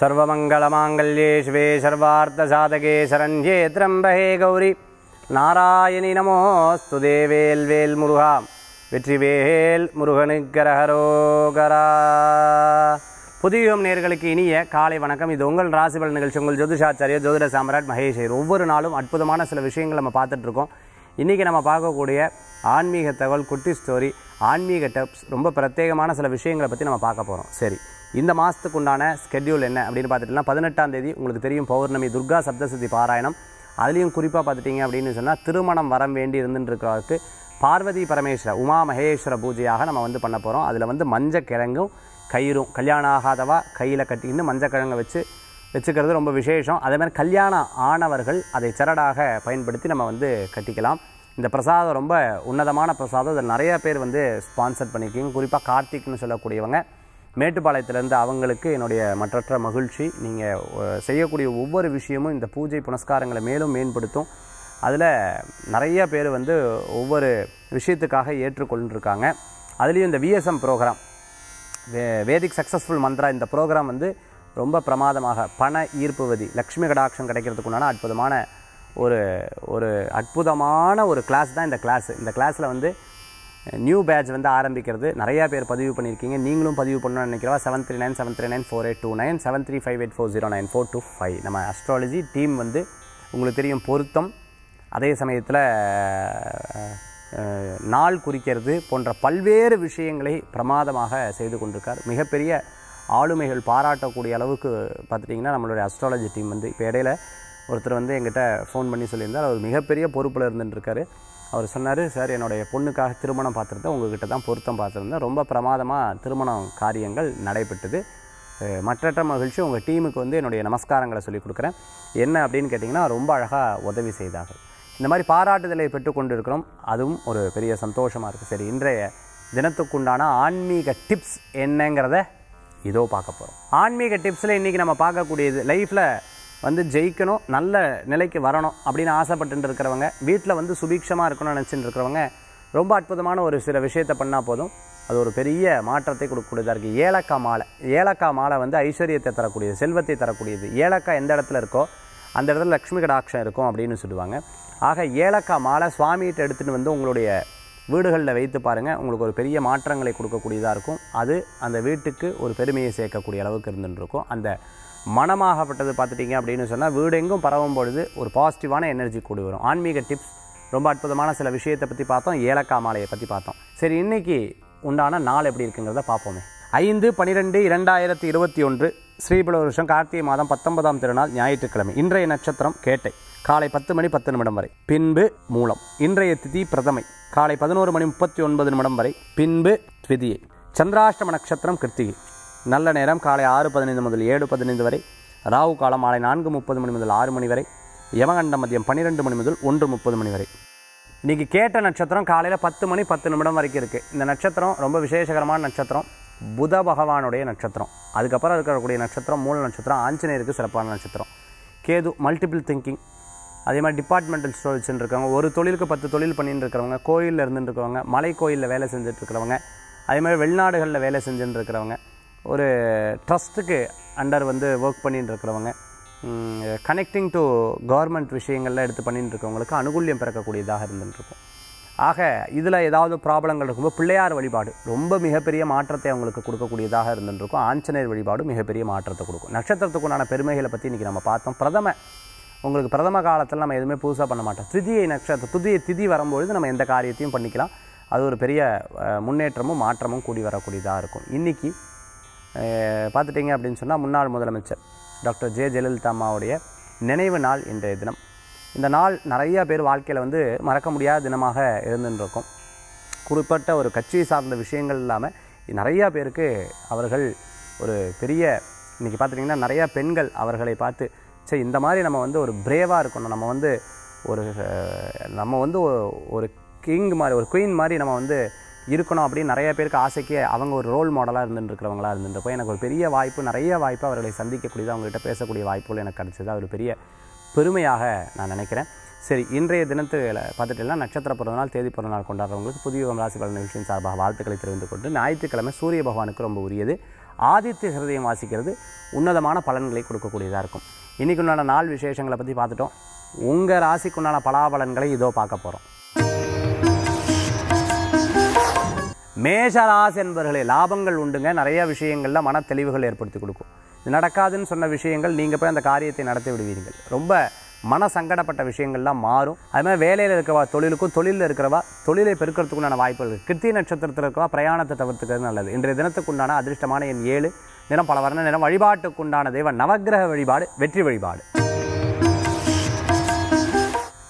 सर्वमङ्गलमाङ्गल्ये சர்வார்த்த சாதகே शरण्ये திரம்பகே கௌரி நாராயணி நமோஸ்து தேவேல் வேல் முருகா வெற்றிவேல் முருகனுக்கரகரோகரா புதியும் நேர்களுக்கு இனிய காலை வணக்கம் இது உங்கள் ராசிபல் நிகழ்ச்சி உங்கள் ஜோதிஷாச்சாரிய ஜோதிட சாம்ராட் மகேஷ் ஒவ்வொரு நாளும் அற்புதமான சில விஷயங்கள் நம்ம பார்த்துட்ருக்கோம் இன்றைக்கி நம்ம பார்க்கக்கூடிய ஆன்மீக தகவல் குட்டி ஸ்டோரி ஆன்மீக டப்ஸ் ரொம்ப பிரத்யேகமான சில விஷயங்களை பற்றி நம்ம பார்க்க போகிறோம் சரி இந்த மாதத்துக்கு உண்டான ஸ்கெட்யூல் என்ன அப்படின்னு பார்த்துட்டுனா பதினெட்டாம் தேதி உங்களுக்கு தெரியும் பௌர்ணமி துர்கா சப்தசதி பாராயணம் அதுலேயும் குறிப்பாக பார்த்துட்டிங்க அப்படின்னு சொன்னால் திருமணம் வரம் வேண்டி இருந்துருக்கிறவருக்கு பார்வதி பரமேஸ்வர உமா மகேஸ்வர பூஜையாக நம்ம வந்து பண்ண போகிறோம் அதில் வந்து மஞ்சக்கிழங்கும் கிழங்கும் கயிறும் கல்யாணம் ஆகாதவா கையில் கட்டிக்கிட்டு மஞ்சக்கிழங்கை வச்சு வச்சுக்கிறது ரொம்ப விசேஷம் அதே மாதிரி கல்யாணம் ஆனவர்கள் அதை சரடாக பயன்படுத்தி நம்ம வந்து கட்டிக்கலாம் இந்த பிரசாதம் ரொம்ப உன்னதமான பிரசாதம் இதில் நிறையா பேர் வந்து ஸ்பான்சர் பண்ணியிருக்கீங்க குறிப்பாக கார்த்திக்னு சொல்லக்கூடியவங்க மேட்டுப்பாளையத்திலேருந்து அவங்களுக்கு என்னுடைய மற்றற்ற மகிழ்ச்சி நீங்கள் செய்யக்கூடிய ஒவ்வொரு விஷயமும் இந்த பூஜை புனஸ்காரங்களை மேலும் மேம்படுத்தும் அதில் நிறைய பேர் வந்து ஒவ்வொரு விஷயத்துக்காக ஏற்றுக்கொண்டிருக்காங்க அதுலேயும் இந்த விஎஸ்எம் ப்ரோக்ராம் வே வேதிக் சக்ஸஸ்ஃபுல் மந்த்ரா இந்த ப்ரோக்ராம் வந்து ரொம்ப பிரமாதமாக பண ஈர்ப்புவதி லக்ஷ்மி கடாட்சம் கிடைக்கிறதுக்குண்டான அற்புதமான ஒரு ஒரு அற்புதமான ஒரு கிளாஸ் தான் இந்த கிளாஸ் இந்த கிளாஸில் வந்து நியூ பேட்ச் வந்து ஆரம்பிக்கிறது நிறையா பேர் பதிவு பண்ணியிருக்கீங்க நீங்களும் பதிவு பண்ணணும்னு நினைக்கிறவா seven three nine seven three nine four eight two nine seven three five eight four zero nine four two five நம்ம அஸ்ட்ராலஜி டீம் வந்து உங்களுக்கு தெரியும் பொருத்தம் அதே சமயத்தில் நாள் குறிக்கிறது போன்ற பல்வேறு விஷயங்களை பிரமாதமாக செய்து கொண்டிருக்கார் மிகப்பெரிய ஆளுமைகள் பாராட்டக்கூடிய அளவுக்கு பார்த்துட்டிங்கன்னா நம்மளுடைய அஸ்ட்ராலஜி டீம் வந்து இப்போ இடையில ஒருத்தர் வந்து எங்கிட்ட ஃபோன் பண்ணி சொல்லியிருந்தார் அவர் மிகப்பெரிய பொறுப்பில் இருந்துட்டுருக்காரு அவர் சொன்னார் சார் என்னுடைய பொண்ணுக்காக திருமணம் பார்த்துருந்தேன் உங்ககிட்ட தான் பொருத்தம் பார்த்துருந்தேன் ரொம்ப பிரமாதமாக திருமணம் காரியங்கள் நடைபெற்றது மற்றற்ற மகிழ்ச்சி உங்கள் டீமுக்கு வந்து என்னுடைய நமஸ்காரங்களை சொல்லிக் கொடுக்குறேன் என்ன அப்படின்னு கேட்டிங்கன்னா ரொம்ப அழகாக உதவி செய்தார்கள் இந்த மாதிரி பாராட்டுதலை பெற்றுக்கொண்டு இருக்கிறோம் அதுவும் ஒரு பெரிய சந்தோஷமாக இருக்குது சரி இன்றைய தினத்துக்குண்டான ஆன்மீக டிப்ஸ் என்னங்கிறத இதோ பார்க்க போகிறோம் ஆன்மீக டிப்ஸில் இன்றைக்கி நம்ம பார்க்கக்கூடியது லைஃப்பில் வந்து ஜெயிக்கணும் நல்ல நிலைக்கு வரணும் அப்படின்னு ஆசைப்பட்டு இருக்கிறவங்க வீட்டில் வந்து சுபீட்சமாக இருக்கணும்னு நினச்சிட்டு இருக்கிறவங்க ரொம்ப அற்புதமான ஒரு சில விஷயத்தை பண்ணால் போதும் அது ஒரு பெரிய மாற்றத்தை கொடுக்கக்கூடியதாக இருக்குது ஏலக்காய் மாலை ஏலக்காய் மாலை வந்து ஐஸ்வர்யத்தை தரக்கூடியது செல்வத்தை தரக்கூடியது ஏலக்காய் எந்த இடத்துல இருக்கோ அந்த இடத்துல லக்ஷ்மி கடாட்சம் இருக்கும் அப்படின்னு சொல்லுவாங்க ஆக ஏலக்காய் மாலை சுவாமிகிட்ட எடுத்துகிட்டு வந்து உங்களுடைய வீடுகளில் வைத்து பாருங்கள் உங்களுக்கு ஒரு பெரிய மாற்றங்களை கொடுக்கக்கூடியதாக இருக்கும் அது அந்த வீட்டுக்கு ஒரு பெருமையை சேர்க்கக்கூடிய அளவுக்கு இருந்துருக்கும் அந்த மனமாகப்பட்டது பார்த்துட்டிங்க அப்படின்னு சொன்னால் வீடு எங்கும் பரவும் பொழுது ஒரு பாசிட்டிவான எனர்ஜி கூடி வரும் ஆன்மீக டிப்ஸ் ரொம்ப அற்புதமான சில விஷயத்தை பற்றி பார்த்தோம் ஏலக்காய் மாலையை பற்றி பார்த்தோம் சரி இன்றைக்கி உண்டான நாள் எப்படி இருக்குங்கிறத பார்ப்போமே ஐந்து பனிரெண்டு இரண்டாயிரத்தி இருபத்தி ஒன்று ஸ்ரீபல வருஷம் கார்த்திகை மாதம் பத்தொன்பதாம் திருநாள் ஞாயிற்றுக்கிழமை இன்றைய நட்சத்திரம் கேட்டை காலை பத்து மணி பத்து நிமிடம் வரை பின்பு மூலம் இன்றைய திதி பிரதமை காலை பதினோரு மணி முப்பத்தி ஒன்பது நிமிடம் வரை பின்பு திதியை சந்திராஷ்டம நட்சத்திரம் கிருத்திகை நல்ல நேரம் காலை ஆறு பதினைந்து முதல் ஏழு பதினைந்து வரை ராகு காலம் மாலை நான்கு முப்பது மணி முதல் ஆறு மணி வரை யமகண்டம் மதியம் பன்னிரெண்டு மணி முதல் ஒன்று முப்பது மணி வரை இன்றைக்கி கேட்ட நட்சத்திரம் காலையில் பத்து மணி பத்து நிமிடம் வரைக்கும் இருக்குது இந்த நட்சத்திரம் ரொம்ப விசேஷகரமான நட்சத்திரம் புத பகவானுடைய நட்சத்திரம் அதுக்கப்புறம் இருக்கக்கூடிய நட்சத்திரம் மூல நட்சத்திரம் ஆஞ்சநேயருக்கு சிறப்பான நட்சத்திரம் கேது மல்டிபிள் திங்கிங் அதே மாதிரி டிபார்ட்மெண்டல் ஸ்டோர் இருக்கவங்க ஒரு தொழிலுக்கு பத்து தொழில் பண்ணிட்டு இருக்கிறவங்க கோயிலில் இருந்துட்டு இருக்கிறவங்க மலை கோயிலில் வேலை செஞ்சுட்டு இருக்கிறவங்க அதே மாதிரி வெளிநாடுகளில் வேலை செஞ்சுட்டு இருக்கிறவங்க ஒரு ட்ரஸ்ட்டுக்கு அண்டர் வந்து ஒர்க் பண்ணிட்டு இருக்கிறவங்க கனெக்டிங் டு கவர்மெண்ட் விஷயங்கள்லாம் எடுத்து பண்ணிட்டு இருக்கவங்களுக்கு அனுகூல்யம் பிறக்கக்கூடியதாக இருந்துட்டுருக்கும் ஆக இதில் ஏதாவது ப்ராப்ளங்கள் இருக்கும்போது பிள்ளையார் வழிபாடு ரொம்ப மிகப்பெரிய மாற்றத்தை அவங்களுக்கு கொடுக்கக்கூடியதாக இருந்துருக்கும் ஆஞ்சநேயர் வழிபாடு மிகப்பெரிய மாற்றத்தை கொடுக்கும் நட்சத்திரத்துக்குண்டான பெருமைகளை பற்றி இன்றைக்கி நம்ம பார்த்தோம் பிரதம உங்களுக்கு பிரதம காலத்தில் நம்ம எதுவுமே புதுசாக பண்ண மாட்டோம் திதியை நட்சத்திரம் துதிய திதி வரும்பொழுது நம்ம எந்த காரியத்தையும் பண்ணிக்கலாம் அது ஒரு பெரிய முன்னேற்றமும் மாற்றமும் கூடி வரக்கூடியதாக இருக்கும் இன்றைக்கி பார்த்துட்டிங்க அப்படின்னு சொன்னால் முன்னாள் முதலமைச்சர் டாக்டர் ஜே ஜெயலலிதா அம்மாவுடைய நினைவு நாள் இன்றைய தினம் இந்த நாள் நிறையா பேர் வாழ்க்கையில் வந்து மறக்க முடியாத தினமாக இருந்துருக்கும் குறிப்பிட்ட ஒரு கட்சியை சார்ந்த விஷயங்கள் இல்லாமல் நிறையா பேருக்கு அவர்கள் ஒரு பெரிய இன்றைக்கி பார்த்துட்டிங்கன்னா நிறையா பெண்கள் அவர்களை பார்த்து சரி இந்த மாதிரி நம்ம வந்து ஒரு பிரேவாக இருக்கணும் நம்ம வந்து ஒரு நம்ம வந்து ஒரு கிங் மாதிரி ஒரு குயின் மாதிரி நம்ம வந்து இருக்கணும் அப்படின்னு நிறைய பேருக்கு ஆசைக்கு அவங்க ஒரு ரோல் மாடலாக இருந்துருக்கிறவங்களா இருந்துருப்போம் எனக்கு ஒரு பெரிய வாய்ப்பு நிறைய வாய்ப்பு அவர்களை சந்திக்கக்கூடியது அவங்ககிட்ட பேசக்கூடிய வாய்ப்புகள் எனக்கு கிடச்சிது அது ஒரு பெரிய பெருமையாக நான் நினைக்கிறேன் சரி இன்றைய தினத்தில் பார்த்துட்டுனா நட்சத்திர பிறந்தநாள் தேதி பிறந்தநாள் கொண்டாடுறவங்களுக்கு புதிய ராசி பலன் விஷயம் சார்பாக வாழ்த்துக்களை தெரிவித்துக் கொண்டு ஞாயிற்றுக்கிழமை சூரிய பகவானுக்கு ரொம்ப உரியது ஆதித்ய ஹிருதயம் வாசிக்கிறது உன்னதமான பலன்களை கொடுக்கக்கூடியதாக இருக்கும் இன்றைக்கு உண்டான நாள் விசேஷங்களை பற்றி பார்த்துட்டோம் உங்கள் ராசிக்கு உண்டான பலாபலன்களை இதோ பார்க்க போகிறோம் மேஷ ராசி என்பர்களே லாபங்கள் உண்டுங்க நிறைய விஷயங்களில் மன தெளிவுகள் ஏற்படுத்தி கொடுக்கும் இது நடக்காதுன்னு சொன்ன விஷயங்கள் நீங்கள் போய் அந்த காரியத்தை நடத்தி விடுவீர்கள் ரொம்ப மன சங்கடப்பட்ட விஷயங்கள்லாம் மாறும் அது மாதிரி வேலையில் இருக்கிறவா தொழிலுக்கும் தொழிலில் இருக்கிறவா தொழிலை பெருக்கிறதுக்குண்டான வாய்ப்புகள் கிருத்தி நட்சத்திரத்தில் இருக்கவா பிரயாணத்தை தவிர்த்துக்கிறது நல்லது இன்றைய தினத்துக்குண்டான அதிர்ஷ்டமான என் ஏழு தினம் பல வர்ண நிறம் வழிபாட்டுக்குண்டான தெய்வம் நவகிரக வழிபாடு வெற்றி வழிபாடு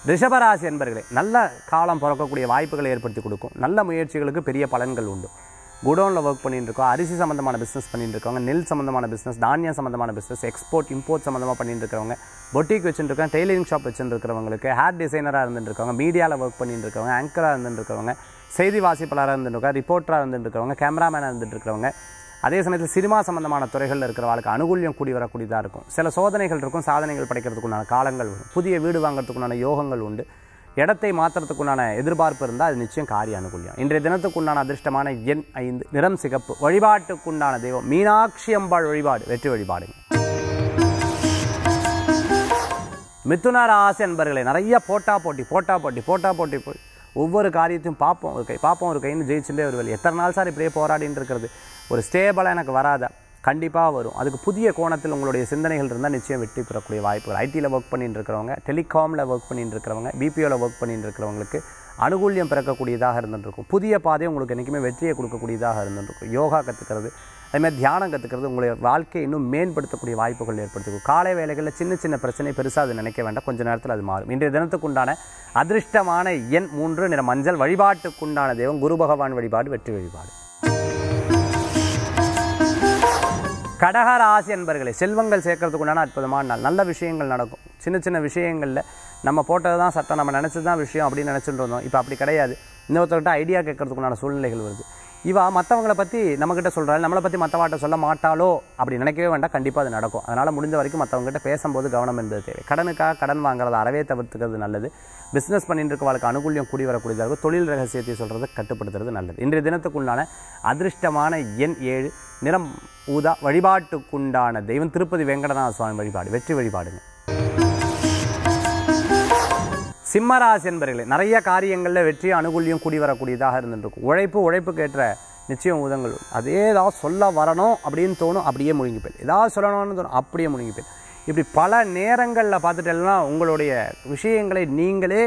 ரிஷபராசி என்பர்களே நல்ல காலம் பிறக்கக்கூடிய வாய்ப்புகளை ஏற்படுத்தி கொடுக்கும் நல்ல முயற்சிகளுக்கு பெரிய பலன்கள் உண்டு குடோனில் ஒர்க் பண்ணிட்டு இருக்கோம் அரிசி சம்மந்தமான பிஸ்னஸ் பண்ணிட்டு இருக்கவங்க நெல் சம்மந்தமான பிஸ்னஸ் தானியம் சம்மந்தமான பிஸ்னஸ் எக்ஸ்போர்ட் இம்போர்ட் சம்மந்தமாக பண்ணிட்டு இருக்கிறவங்க பொட்டிக் வச்சுருக்கோம் டெய்லரிங் ஷாப் வச்சுருக்கிறவங்களுக்கு ஹேர் டிசைனராக இருந்துருக்கவங்க மீடியாவில் ஒர்க் பண்ணிட்டு இருக்கிறவங்க ஆங்கராக இருந்துருக்கவங்க செய்தி வாசிப்பாளராக இருந்துருக்கவங்க ரிப்போர்ட்டராக இருந்துருக்கவங்க கேமராமேனாக இருந்துருக்கிறவங்க அதே சமயத்தில் சினிமா சம்பந்தமான துறைகளில் வாழ்க்கை அனுகூலியம் கூடி வரக்கூடியதாக இருக்கும் சில சோதனைகள் இருக்கும் சாதனைகள் படைக்கிறதுக்குண்டான காலங்கள் வரும் புதிய வீடு வாங்கிறதுக்குண்டான யோகங்கள் உண்டு இடத்தை மாற்றுறதுக்குண்டான எதிர்பார்ப்பு இருந்தால் அது நிச்சயம் காரிய அனுகூலியம் இன்றைய தினத்துக்குண்டான அதிர்ஷ்டமான எண் ஐந்து நிறம் சிகப்பு வழிபாட்டுக்குண்டான தெய்வம் மீனாட்சி அம்பாள் வழிபாடு வெற்றி வழிபாடு மிதுன ராசி அன்பர்களை நிறைய போட்டா போட்டி போட்டா போட்டி போட்டா போட்டி போய் ஒவ்வொரு காரியத்தையும் பார்ப்போம் ஒரு கை பார்ப்போம் ஒரு கைன்னு ஜெயிச்சுட்டே வழி எத்தனை நாள் சார் இப்படியே போராடின்னு இருக்கிறது ஒரு ஸ்டேபிளாக எனக்கு வராத கண்டிப்பாக வரும் அதுக்கு புதிய கோணத்தில் உங்களுடைய சிந்தனைகள் இருந்தால் நிச்சயம் வெற்றி பெறக்கூடிய வாய்ப்புகள் ஐடியில் ஒர்க் பண்ணிட்டு இருக்கிறவங்க டெலிகாமில் ஒர்க் பண்ணிட்டு இருக்கிறவங்க பிபிஓவில் ஒர்க் பண்ணிட்டு இருக்கிறவங்களுக்கு அனுகூல்யம் பிறக்கக்கூடியதாக இருந்துருக்கும் புதிய பாதை உங்களுக்கு என்றைக்குமே வெற்றியை கொடுக்கக்கூடியதாக இருந்துருக்கும் யோகா கற்றுக்கிறது அதேமாதிரி தியானம் கற்றுக்கிறது உங்களுடைய வாழ்க்கையை இன்னும் மேம்படுத்தக்கூடிய வாய்ப்புகள் ஏற்படுத்திக்கும் காலை வேலைகளில் சின்ன சின்ன பிரச்சனை பெருசாக அது நினைக்க வேண்டாம் கொஞ்சம் நேரத்தில் அது மாறும் இன்றைய தினத்துக்குண்டான அதிர்ஷ்டமான எண் மூன்று நிற மஞ்சள் வழிபாட்டுக்குண்டான தெய்வம் குரு பகவான் வழிபாடு வெற்றி வழிபாடு கடகார கடகராசி என்பர்களே செல்வங்கள் சேர்க்கறதுக்கு உண்டான அற்புதமான நாள் நல்ல விஷயங்கள் நடக்கும் சின்ன சின்ன விஷயங்களில் நம்ம போட்டது தான் சட்டம் நம்ம நினச்சது தான் விஷயம் அப்படின்னு நினச்சிட்டு இருந்தோம் இப்போ அப்படி கிடையாது இன்னொருத்தர்கிட்ட ஐடியா கேட்கறதுக்குண்டான சூழ்நிலைகள் வருது இவா மற்றவங்களை பற்றி நம்மக்கிட்ட சொல்கிறாள் நம்மளை பற்றி மற்றவாட்ட சொல்ல மாட்டாளோ அப்படி நினைக்கவே வேண்டாம் கண்டிப்பாக அது நடக்கும் அதனால் முடிஞ்ச வரைக்கும் மற்றவங்ககிட்ட பேசும்போது கவனம் என்பது தேவை கடனுக்காக கடன் வாங்குறது அறவே தவிர்த்துக்கிறது நல்லது பிஸ்னஸ் பண்ணிட்டு வாழ்க்கை அனுகூலியம் கூடி வரக்கூடியதாக தொழில் ரகசியத்தை சொல்கிறத கட்டுப்படுத்துறது நல்லது இன்றைய தினத்துக்குண்டான அதிர்ஷ்டமான எண் ஏழு நிறம் ஊதா வழிபாட்டுக்குண்டான தெய்வம் திருப்பதி வெங்கடநாத சுவாமி வழிபாடு வெற்றி வழிபாடுங்க சிம்மராசி என்பர்களே நிறைய காரியங்களில் வெற்றியும் அனுகூலியும் கூடி வரக்கூடியதாக இருந்துருக்கும் உழைப்பு உழைப்புக்கு ஏற்ற நிச்சயம் உதங்கள் அதே ஏதாவது சொல்ல வரணும் அப்படின்னு தோணும் அப்படியே முழுங்கி போயிடும் ஏதாவது சொல்லணும்னு தோணும் அப்படியே முழுங்கி போயிடும் இப்படி பல நேரங்களில் பார்த்துட்டேன்னா உங்களுடைய விஷயங்களை நீங்களே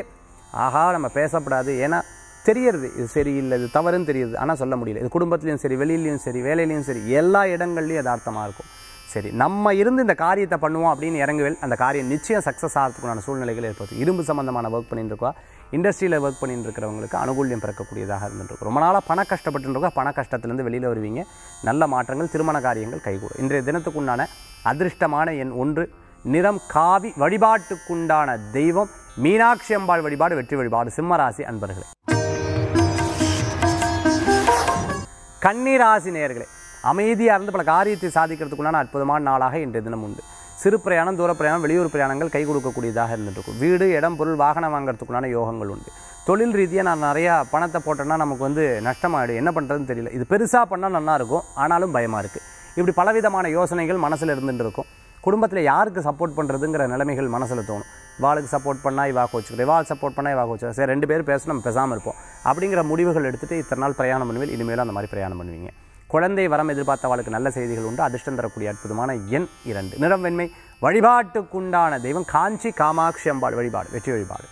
ஆகா நம்ம பேசப்படாது ஏன்னா தெரியறது இது சரியில்லை இது தவறுன்னு தெரியுது ஆனால் சொல்ல முடியல இது குடும்பத்துலேயும் சரி வெளியிலையும் சரி வேலையிலையும் சரி எல்லா இடங்கள்லையும் யதார்த்தமாக இருக்கும் சரி நம்ம இருந்து இந்த காரியத்தை பண்ணுவோம் அப்படின்னு இறங்குவேல் அந்த காரியம் நிச்சயம் சக்ஸஸ் ஆகிறதுக்குண்டான சூழ்நிலைகள் ஏற்படுது இரும்பு சம்மந்தமான ஒர்க் பண்ணிட்டுருக்கோம் இண்டஸ்ட்ரியில் ஒர்க் பண்ணிட்டு இருக்கிறவங்களுக்கு அனுகூல்யம் பிறக்கக்கூடியதாக இருந்துருக்கும் ரொம்ப நாளாக பண கஷ்டப்பட்டுருக்கோம் பண கஷ்டத்துலேருந்து வெளியில் வருவீங்க நல்ல மாற்றங்கள் திருமண காரியங்கள் கைகூடும் இன்றைய தினத்துக்குண்டான அதிர்ஷ்டமான எண் ஒன்று நிறம் காவி வழிபாட்டுக்குண்டான தெய்வம் மீனாட்சி அம்பாள் வழிபாடு வெற்றி வழிபாடு சிம்மராசி அன்பர்களே கன்னிராசி நேர்களே அமைதியாக இருந்து பல காரியத்தை சாதிக்கிறதுக்குள்ளான அற்புதமான நாளாக இன்றைய தினம் உண்டு சிறு பிரயாணம் தூர பிரயாணம் வெளியூர் பிரயாணங்கள் கை கொடுக்கக்கூடியதாக இருந்துருக்கும் வீடு இடம் பொருள் வாகனம் வாங்குறதுக்குள்ளான யோகங்கள் உண்டு தொழில் ரீதியாக நான் நிறையா பணத்தை போட்டேன்னா நமக்கு வந்து நஷ்டமாகிடும் என்ன பண்ணுறதுன்னு தெரியல இது பெருசாக பண்ணால் நல்லாயிருக்கும் ஆனாலும் பயமாக இருக்குது இப்படி பலவிதமான யோசனைகள் மனசில் இருந்துகிட்டு இருக்கும் குடும்பத்தில் யாருக்கு சப்போர்ட் பண்ணுறதுங்கிற நிலைமைகள் மனசில் தோணும் வாளுக்கு சப்போர்ட் பண்ணால் இவா கோச்சுக்கிறேன் வாள் சப்போர்ட் பண்ணால் இவா கோச்சுக்கிறேன் சரி ரெண்டு பேரும் பேசணும் நம்ம பேசாமல் இருப்போம் அப்படிங்கிற முடிவுகள் எடுத்துகிட்டு இத்தனை நாள் பிரயாணம் பண்ணுவேன் இனிமேலும் அந்த மாதிரி பிரயாணம் பண்ணுவீங்க குழந்தை வரம் எதிர்பார்த்தவாளுக்கு நல்ல செய்திகள் உண்டு அதிர்ஷ்டம் தரக்கூடிய அற்புதமான எண் இரண்டு நிறம் வெண்மை வழிபாட்டுக்குண்டான தெய்வம் காஞ்சி காமாட்சி அம்பாள் வழிபாடு வெற்றி வழிபாடு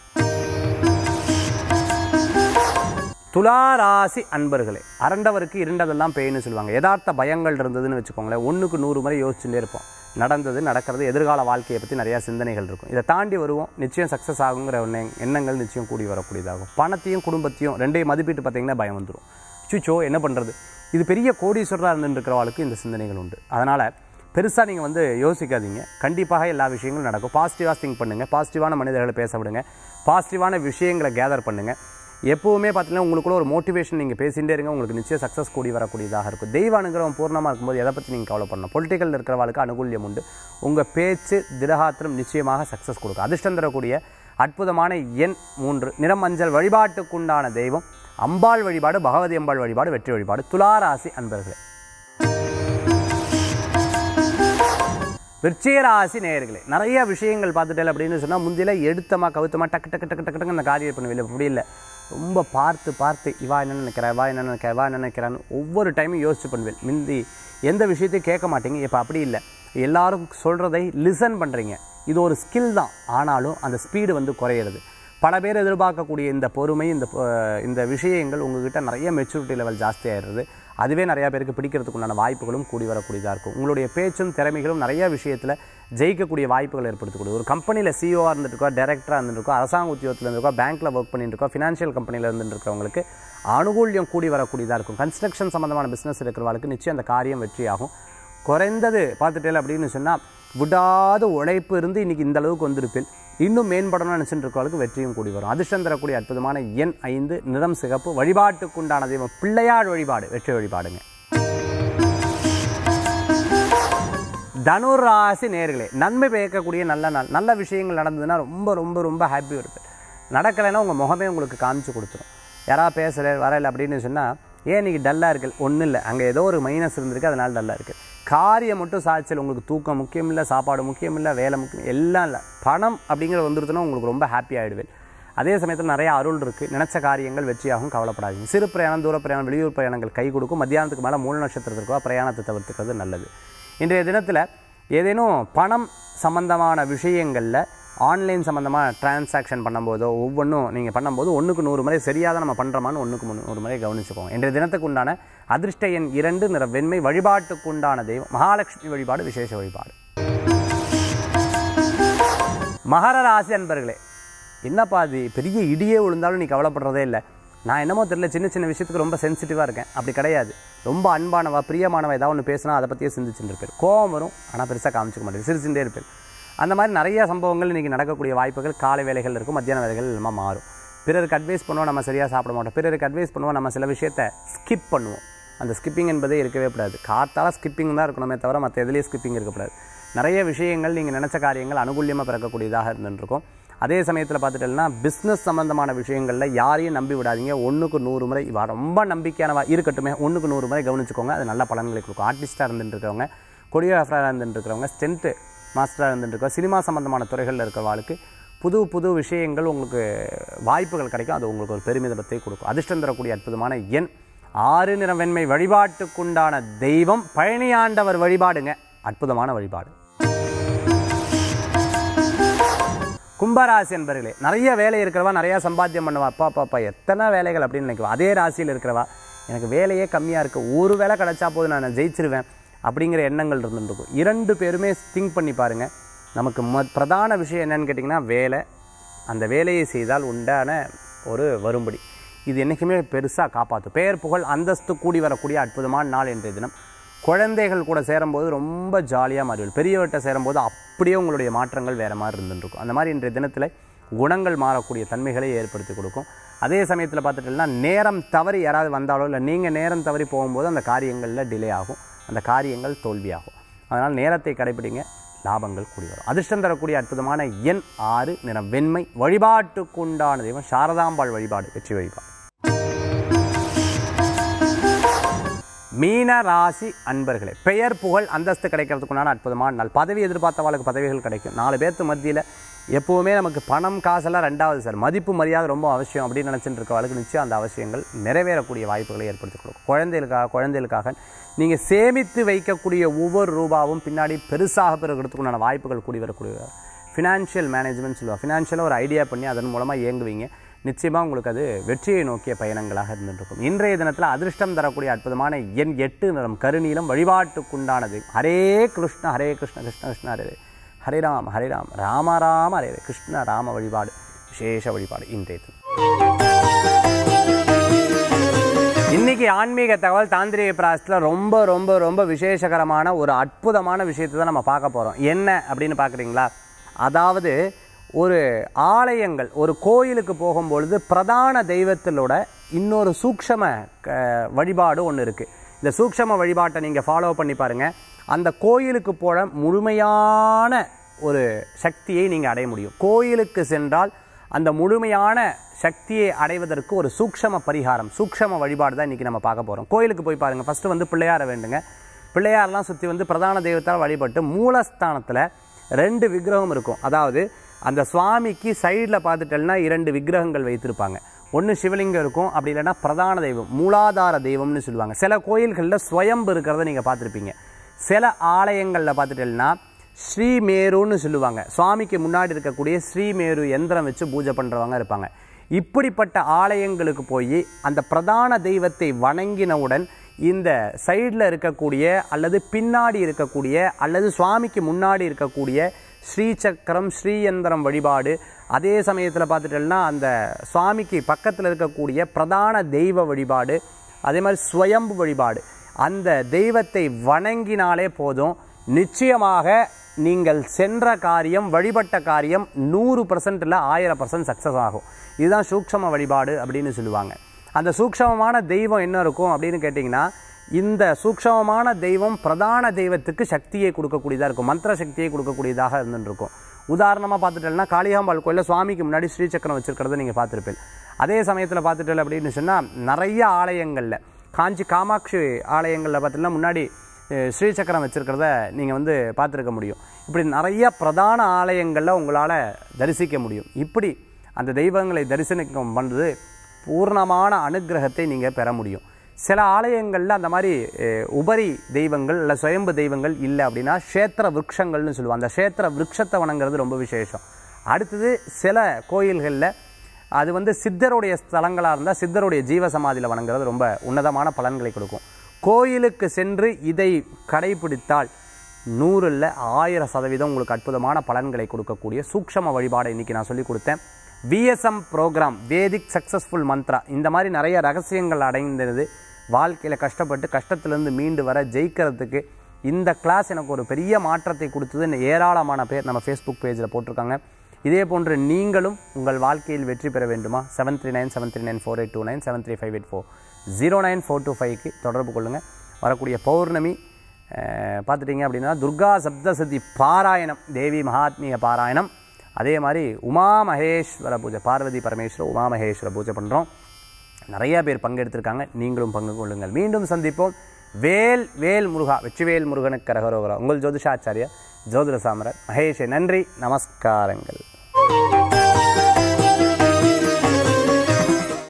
துளாராசி அன்பர்களே அரண்டவருக்கு இருண்டதெல்லாம் பெயின்னு சொல்லுவாங்க யதார்த்த பயங்கள் இருந்ததுன்னு வச்சுக்கோங்களேன் ஒன்றுக்கு நூறு முறை யோசிச்சுட்டே இருப்போம் நடந்தது நடக்கிறது எதிர்கால வாழ்க்கையை பற்றி நிறையா சிந்தனைகள் இருக்கும் இதை தாண்டி வருவோம் நிச்சயம் சக்ஸஸ் ஆகுங்கிற எண்ணங்கள் நிச்சயம் கூடி வரக்கூடியதாகும் பணத்தையும் குடும்பத்தையும் ரெண்டையும் மதிப்பீட்டு பார்த்தீங்கன்னா பயம் வந்துடும் சுச்சோ என்ன பண்ணுறது இது பெரிய கோடீஸ்வரராக இருந்துருக்கிறவளுக்கு இந்த சிந்தனைகள் உண்டு அதனால் பெருசாக நீங்கள் வந்து யோசிக்காதீங்க கண்டிப்பாக எல்லா விஷயங்களும் நடக்கும் பாசிட்டிவாக திங்க் பண்ணுங்கள் பாசிட்டிவான மனிதர்களை பேச விடுங்க பாசிட்டிவான விஷயங்களை கேதர் பண்ணுங்கள் எப்போவுமே பார்த்தீங்கன்னா உங்களுக்குள்ள ஒரு மோட்டிவேஷன் நீங்கள் பேசிகிட்டே இருங்க உங்களுக்கு நிச்சயம் சக்ஸஸ் கூடி வரக்கூடியதாக இருக்கும் தெய்வ அனுகிரகம் பூர்ணமாக இருக்கும்போது எதை பற்றி நீங்கள் கவலை பண்ணணும் பொலிட்டிக்கல் இருக்கிறவளுக்கு அனுகூல்யம் உண்டு உங்கள் பேச்சு திரகாத்திரம் நிச்சயமாக சக்ஸஸ் கொடுக்கும் அதிர்ஷ்டம் தரக்கூடிய அற்புதமான எண் மூன்று நிறம் மஞ்சள் வழிபாட்டுக்குண்டான தெய்வம் அம்பாள் வழிபாடு பகவதி அம்பாள் வழிபாடு வெற்றி வழிபாடு துளாராசி அன்பர்களே விருச்சிகராசி நேயர்களே நிறைய விஷயங்கள் பார்த்துட்டேன் அப்படின்னு சொன்னால் முந்தில எடுத்தமா கவுத்தமா டக்கு டக்கு டக்கு டக்கு டக்குன்னு அந்த காரியம் பண்ணவில்லை அப்படி இல்லை ரொம்ப பார்த்து பார்த்து இவா என்ன நினைக்கிறா இவா என்ன நினைக்கிறா இவா என்ன நினைக்கிறான்னு ஒவ்வொரு டைமும் யோசிச்சு பண்ணுவேன் முந்தி எந்த விஷயத்தையும் கேட்க மாட்டீங்க இப்போ அப்படி இல்லை எல்லாரும் சொல்கிறதை லிசன் பண்ணுறீங்க இது ஒரு ஸ்கில் தான் ஆனாலும் அந்த ஸ்பீடு வந்து குறையிறது பல பேர் எதிர்பார்க்கக்கூடிய இந்த பொறுமை இந்த இந்த விஷயங்கள் உங்கள்கிட்ட நிறைய மெச்சூரிட்டி லெவல் ஜாஸ்தியாகிடுது அதுவே நிறையா பேருக்கு பிடிக்கிறதுக்குண்டான வாய்ப்புகளும் கூடி வரக்கூடியதாக இருக்கும் உங்களுடைய பேச்சும் திறமைகளும் நிறையா விஷயத்தில் ஜெயிக்கக்கூடிய வாய்ப்புகள் ஏற்படுத்தக்கூடிய ஒரு கம்பெனியில் சிஓ e இருந்துட்டுருக்கோ டேரக்டராக இருந்துருக்கோ அரசாங்க உத்தியோகத்தில் இருந்திருக்கோ பேங்க்கில் ஒர்க் பண்ணிட்டுருக்கோ ஃபினான்ஷியல் கம்பெனியில் இருந்துருக்கிறவங்களுக்கு அனுகூல்யம் கூடி வரக்கூடியதாக இருக்கும் கன்ஸ்ட்ரக்ஷன் சம்மந்தமான பிஸ்னஸ் இருக்கிறவங்களுக்கு நிச்சயம் அந்த காரியம் வெற்றியாகும் குறைந்தது பார்த்துட்டேன் அப்படின்னு சொன்னால் விடாத உழைப்பு இருந்து இன்றைக்கி இந்த அளவுக்கு வந்திருப்பேன் இன்னும் மேம்படணும்னு நினச்சிட்டு இருக்கவளுக்கு வெற்றியும் கூடி வரும் அதிர்ஷ்டம் தரக்கூடிய அற்புதமான எண் ஐந்து நிறம் சிகப்பு வழிபாட்டுக்குண்டான தெய்வம் பிள்ளையார் வழிபாடு வெற்றி வழிபாடுங்க ராசி நேர்களே நன்மை பயக்கக்கூடிய நல்ல நாள் நல்ல விஷயங்கள் நடந்ததுன்னா ரொம்ப ரொம்ப ரொம்ப ஹாப்பி இருப்பேன் நடக்கலைன்னா உங்கள் முகமே உங்களுக்கு காமிச்சு கொடுத்துரும் யாராவது பேசுகிறேன் வரையில் அப்படின்னு சொன்னால் ஏன் இன்றைக்கி டல்லாக இருக்குது ஒன்றும் இல்லை அங்கே ஏதோ ஒரு மைனஸ் இருந்திருக்கு அதனால் டல்லாக இருக்குது காரியம் மட்டும் சாய்ச்சல் உங்களுக்கு தூக்கம் முக்கியம் இல்லை சாப்பாடு முக்கியம் இல்லை வேலை முக்கியம் எல்லாம் இல்லை பணம் அப்படிங்கிற வந்துடுதுன்னா உங்களுக்கு ரொம்ப ஹாப்பி ஆகிடுவேன் அதே சமயத்தில் நிறைய அருள் இருக்குது நினச்ச காரியங்கள் வெற்றியாகவும் கவலைப்படாதீங்க சிறு பிரயாணம் தூர பிரயாணம் வெளியூர் பிரயாணங்கள் கை கொடுக்கும் மத்தியானத்துக்கு மேலே மூணு நட்சத்திரத்திற்கோ பிரயாணத்தை தவிர்த்துக்கிறது நல்லது இன்றைய தினத்தில் ஏதேனும் பணம் சம்பந்தமான விஷயங்களில் ஆன்லைன் சம்மந்தமாக டிரான்சாக்ஷன் பண்ணும்போதோ ஒவ்வொன்றும் நீங்கள் பண்ணும்போது ஒன்றுக்கு நூறு முறை சரியாக நம்ம பண்ணுறோமான்னு ஒன்றுக்கு நூறு முறை கவனிச்சுப்போம் என்ற தினத்துக்கு உண்டான அதிர்ஷ்ட எண் இரண்டு நிற வெண்மை வழிபாட்டுக்கு உண்டான தெய்வம் மகாலட்சுமி வழிபாடு விசேஷ வழிபாடு மகர ராசி அன்பர்களே என்னப்பா அது பெரிய இடியே விழுந்தாலும் நீ கவலைப்படுறதே இல்லை நான் என்னமோ தெரியல சின்ன சின்ன விஷயத்துக்கு ரொம்ப சென்சிட்டிவாக இருக்கேன் அப்படி கிடையாது ரொம்ப அன்பானவா பிரியமானவா ஏதாவது ஒன்று பேசினா அதை பற்றியே சிந்திச்சுட்டு இருப்பேன் கோவம் வரும் ஆனால் பெருசாக காமிச்சிக்க மாட்டேன் சிரிச்சுட்டே இருப்பேன் அந்த மாதிரி நிறைய சம்பவங்கள் இன்றைக்கி நடக்கக்கூடிய வாய்ப்புகள் காலை வேலைகள் இருக்கும் மத்தியான வேலைகள் நம்ம மாறும் பிறருக்கு அட்வைஸ் பண்ணுவோம் நம்ம சரியாக சாப்பிட மாட்டோம் பிறருக்கு அட்வைஸ் பண்ணுவோம் நம்ம சில விஷயத்தை ஸ்கிப் பண்ணுவோம் அந்த ஸ்கிப்பிங் என்பதே இருக்கவே கூடாது காத்தால் ஸ்கிப்பிங் தான் இருக்கணுமே தவிர மற்ற எதுலேயும் ஸ்கிப்பிங் இருக்கக்கூடாது நிறைய விஷயங்கள் நீங்கள் நினச்ச காரியங்கள் அனுகூலியமாக பிறக்கக்கூடியதாக இருந்துருக்கும் அதே சமயத்தில் பார்த்துட்டோம்னா பிஸ்னஸ் சம்மந்தமான விஷயங்களில் யாரையும் நம்பி விடாதீங்க ஒன்றுக்கு நூறு முறை இவா ரொம்ப நம்பிக்கையானவா இருக்கட்டுமே ஒன்றுக்கு நூறு முறை கவனிச்சுக்கோங்க அது நல்ல பலன்களை கொடுக்கும் ஆர்டிஸ்ட்டாக இருந்துட்டுருக்கவங்க கொடியோகிராஃபராக இருந்துட்டுருக்கிறவங்க ஸ்ட்ரென்த்து மாஸ்டராக இருந்துட்டுருக்கோம் சினிமா சம்மந்தமான துறைகளில் இருக்கிற வாழ்க்கை புது புது விஷயங்கள் உங்களுக்கு வாய்ப்புகள் கிடைக்கும் அது உங்களுக்கு ஒரு பெருமிதத்தை கொடுக்கும் அதிர்ஷ்டம் தரக்கூடிய அற்புதமான எண் ஆறு நிற வெண்மை வழிபாட்டுக்குண்டான தெய்வம் பழனியாண்டவர் வழிபாடுங்க அற்புதமான வழிபாடு கும்பராசி என்பர்களே நிறைய வேலை இருக்கிறவா நிறையா சம்பாத்தியம் பண்ணுவா அப்பா அப்பா எத்தனை வேலைகள் அப்படின்னு நினைக்குவா அதே ராசியில் இருக்கிறவா எனக்கு வேலையே கம்மியாக இருக்குது ஒரு வேலை கிடச்சா போது நான் ஜெயிச்சிருவேன் அப்படிங்கிற எண்ணங்கள் இருந்துருக்கும் இரண்டு பேருமே திங்க் பண்ணி பாருங்கள் நமக்கு ம பிரதான விஷயம் என்னென்னு கேட்டிங்கன்னா வேலை அந்த வேலையை செய்தால் உண்டான ஒரு வரும்படி இது என்றைக்குமே பெருசாக காப்பாற்றும் பெயர் புகழ் அந்தஸ்து கூடி வரக்கூடிய அற்புதமான நாள் என்ற தினம் குழந்தைகள் கூட சேரும்போது ரொம்ப ஜாலியாக மாறிவிடும் பெரியவர்கிட்ட சேரும்போது அப்படியே உங்களுடைய மாற்றங்கள் வேறு மாதிரி இருந்துருக்கும் அந்த மாதிரி இன்றைய தினத்தில் குணங்கள் மாறக்கூடிய தன்மைகளை ஏற்படுத்தி கொடுக்கும் அதே சமயத்தில் பார்த்துட்டோம்னா நேரம் தவறி யாராவது வந்தாலோ இல்லை நீங்கள் நேரம் தவறி போகும்போது அந்த காரியங்களில் டிலே ஆகும் அந்த காரியங்கள் தோல்வியாகும் அதனால் நேரத்தை கடைபிடிங்க லாபங்கள் கூடி வரும் அதிர்ஷ்டம் தரக்கூடிய அற்புதமான எண் ஆறு நிறம் வெண்மை வழிபாட்டுக்குண்டான தெய்வம் சாரதாம்பாள் வழிபாடு வெற்றி வழிபாடு மீன ராசி அன்பர்களே பெயர் புகழ் அந்தஸ்து கிடைக்கிறதுக்குண்டான அற்புதமான நாள் பதவி எதிர்பார்த்தவாளுக்கு பதவிகள் கிடைக்கும் நாலு பேர்த்து மத்தியில் எப்போவுமே நமக்கு பணம் காசெல்லாம் ரெண்டாவது சார் மதிப்பு மரியாதை ரொம்ப அவசியம் அப்படின்னு நினச்சிட்டு வழக்கு நிச்சயம் அந்த அவசியங்கள் நிறைவேறக்கூடிய வாய்ப்புகளை ஏற்படுத்தி கொடுக்கும் குழந்தைகளுக்காக குழந்தைகளுக்காக நீங்கள் சேமித்து வைக்கக்கூடிய ஒவ்வொரு ரூபாவும் பின்னாடி பெருசாக பெருகிறதுக்குண்டான வாய்ப்புகள் கூடி வரக்கூடிய ஃபினான்ஷியல் மேனேஜ்மெண்ட் சொல்லுவாள் ஃபினான்ஷியலாக ஒரு ஐடியா பண்ணி அதன் மூலமாக இயங்குவீங்க நிச்சயமாக உங்களுக்கு அது வெற்றியை நோக்கிய பயணங்களாக இருந்துருக்கும் இன்றைய தினத்தில் அதிர்ஷ்டம் தரக்கூடிய அற்புதமான எண் எட்டு நிறம் கருநீளம் வழிபாட்டுக்குண்டானது ஹரே கிருஷ்ண ஹரே கிருஷ்ண கிருஷ்ண கிருஷ்ணா ஹரிராம் ராம் ஹரே ராம் ராம ராம ஹரே கிருஷ்ண ராம வழிபாடு விசேஷ வழிபாடு இன்றைய இன்றைக்கி ஆன்மீக தகவல் தாந்திரிக பிராசத்தில் ரொம்ப ரொம்ப ரொம்ப விசேஷகரமான ஒரு அற்புதமான விஷயத்தை தான் நம்ம பார்க்க போகிறோம் என்ன அப்படின்னு பார்க்குறீங்களா அதாவது ஒரு ஆலயங்கள் ஒரு கோயிலுக்கு போகும்பொழுது பிரதான தெய்வத்திலோட இன்னொரு சூக்ஷம வழிபாடு ஒன்று இருக்குது இந்த சூக்ஷம வழிபாட்டை நீங்கள் ஃபாலோ பண்ணி பாருங்கள் அந்த கோயிலுக்கு போல முழுமையான ஒரு சக்தியை நீங்கள் அடைய முடியும் கோயிலுக்கு சென்றால் அந்த முழுமையான சக்தியை அடைவதற்கு ஒரு சூக்ஷம பரிகாரம் சூக்ஷம வழிபாடு தான் இன்றைக்கி நம்ம பார்க்க போகிறோம் கோயிலுக்கு போய் பாருங்கள் ஃபஸ்ட்டு வந்து பிள்ளையாரை வேண்டுங்க பிள்ளையாரெலாம் சுற்றி வந்து பிரதான தெய்வத்தால் வழிபட்டு மூலஸ்தானத்தில் ரெண்டு விக்கிரகம் இருக்கும் அதாவது அந்த சுவாமிக்கு சைடில் பார்த்துட்டோம்னா இரண்டு விக்கிரகங்கள் வைத்திருப்பாங்க ஒன்று சிவலிங்கம் இருக்கும் அப்படி இல்லைன்னா பிரதான தெய்வம் மூலாதார தெய்வம்னு சொல்லுவாங்க சில கோயில்களில் ஸ்வயம்பு இருக்கிறத நீங்கள் பார்த்துருப்பீங்க சில ஆலயங்களில் பார்த்துட்டேன்னா ஸ்ரீமேருன்னு சொல்லுவாங்க சுவாமிக்கு முன்னாடி இருக்கக்கூடிய ஸ்ரீமேரு எந்திரம் வச்சு பூஜை பண்ணுறவங்க இருப்பாங்க இப்படிப்பட்ட ஆலயங்களுக்கு போய் அந்த பிரதான தெய்வத்தை வணங்கினவுடன் இந்த சைடில் இருக்கக்கூடிய அல்லது பின்னாடி இருக்கக்கூடிய அல்லது சுவாமிக்கு முன்னாடி இருக்கக்கூடிய ஸ்ரீசக்கரம் ஸ்ரீயந்திரம் வழிபாடு அதே சமயத்தில் பார்த்துட்டோம்னா அந்த சுவாமிக்கு பக்கத்தில் இருக்கக்கூடிய பிரதான தெய்வ வழிபாடு அதே மாதிரி ஸ்வயம்பு வழிபாடு அந்த தெய்வத்தை வணங்கினாலே போதும் நிச்சயமாக நீங்கள் சென்ற காரியம் வழிபட்ட காரியம் நூறு பர்சன்ட் இல்லை ஆயிரம் பர்சன்ட் சக்ஸஸ் ஆகும் இதுதான் சூக்ஷம வழிபாடு அப்படின்னு சொல்லுவாங்க அந்த சூக்ஷமமான தெய்வம் என்ன இருக்கும் அப்படின்னு கேட்டிங்கன்னா இந்த சூக்ஷமமான தெய்வம் பிரதான தெய்வத்துக்கு சக்தியை கொடுக்கக்கூடியதாக இருக்கும் மந்திர சக்தியை கொடுக்கக்கூடியதாக இருந்துருக்கும் உதாரணமாக பார்த்துட்டேன்னா காளிகாம்பாள் கோயிலில் சுவாமிக்கு முன்னாடி ஸ்ரீசக்கரம் வச்சுருக்கிறத நீங்கள் பார்த்துருப்பேன் அதே சமயத்தில் பார்த்துட்டேன் அப்படின்னு சொன்னால் நிறைய ஆலயங்களில் காஞ்சி காமாட்சி ஆலயங்களில் பார்த்திங்கன்னா முன்னாடி ஸ்ரீசக்கரம் வச்சுருக்கிறத நீங்கள் வந்து பார்த்துருக்க முடியும் இப்படி நிறைய பிரதான ஆலயங்களில் உங்களால் தரிசிக்க முடியும் இப்படி அந்த தெய்வங்களை தரிசனம் பண்ணுறது பூர்ணமான அனுகிரகத்தை நீங்கள் பெற முடியும் சில ஆலயங்களில் அந்த மாதிரி உபரி தெய்வங்கள் இல்லை சுயம்பு தெய்வங்கள் இல்லை அப்படின்னா க்ஷேத்திர விரக்ஷங்கள்னு சொல்லுவோம் அந்த க்ஷேத்திர விரக்ஷத்தை வணங்குறது ரொம்ப விசேஷம் அடுத்தது சில கோயில்களில் அது வந்து சித்தருடைய ஸ்தலங்களாக இருந்தால் சித்தருடைய ஜீவசமாதியில் வணங்குறது ரொம்ப உன்னதமான பலன்களை கொடுக்கும் கோயிலுக்கு சென்று இதை கடைபிடித்தால் நூறில் ஆயிரம் சதவீதம் உங்களுக்கு அற்புதமான பலன்களை கொடுக்கக்கூடிய சூக்ஷம வழிபாடை இன்றைக்கி நான் சொல்லிக் கொடுத்தேன் VSM program Vedic successful mantra இந்த மாதிரி நிறைய ரகசியங்கள் அடைந்தது வாழ்க்கையில் கஷ்டப்பட்டு கஷ்டத்துலேருந்து மீண்டு வர ஜெயிக்கிறதுக்கு இந்த கிளாஸ் எனக்கு ஒரு பெரிய மாற்றத்தை கொடுத்தது ஏராளமான பேர் நம்ம ஃபேஸ்புக் பேஜில் போட்டிருக்காங்க இதே போன்று நீங்களும் உங்கள் வாழ்க்கையில் வெற்றி பெற வேண்டுமா seven three nine seven three nine four eight two nine seven three five eight four zero nine four two ஃபைவ்க்கு தொடர்பு கொள்ளுங்கள் வரக்கூடிய பௌர்ணமி பார்த்துட்டிங்க அப்படின்னா துர்கா சப்தசதி பாராயணம் தேவி மகாத்மிய பாராயணம் அதே மாதிரி உமா மகேஸ்வர பூஜை பார்வதி பரமேஸ்வரர் உமா மகேஸ்வர பூஜை பண்ணுறோம் நிறையா பேர் பங்கெடுத்திருக்காங்க நீங்களும் பங்கு கொள்ளுங்கள் மீண்டும் சந்திப்போம் வேல் வேல் முருகா வெற்றிவேல் முருகனுக்கு கரகரோகரா உங்கள் ஜோதிஷாச்சாரியா ஜோதிட சாமரர் மகேஷே நன்றி நமஸ்காரங்கள்